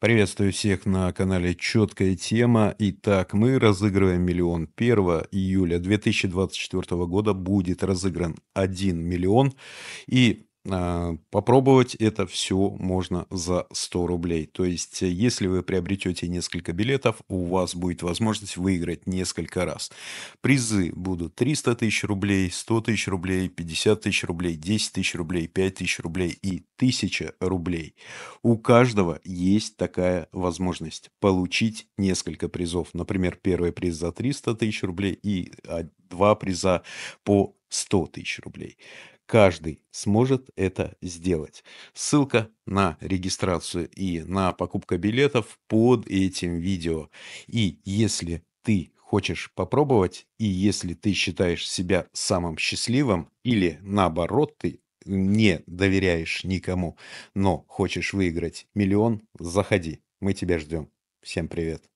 Приветствую всех на канале «Четкая тема». Итак, мы разыгрываем миллион. 1 июля 2024 года будет разыгран 1 миллион. И а, попробовать это все можно за 100 рублей. То есть, э, если вы приобретете несколько билетов, у вас будет возможность выиграть несколько раз. Призы будут 300 тысяч рублей, 100 тысяч рублей, 50 тысяч рублей, 10 тысяч рублей, 5 тысяч рублей и 1000 рублей. У каждого есть такая возможность получить несколько призов. Например, первый приз за 300 тысяч рублей и а, два приза по 100 тысяч рублей каждый сможет это сделать. Ссылка на регистрацию и на покупку билетов под этим видео. И если ты хочешь попробовать, и если ты считаешь себя самым счастливым, или наоборот, ты не доверяешь никому, но хочешь выиграть миллион, заходи, мы тебя ждем. Всем привет!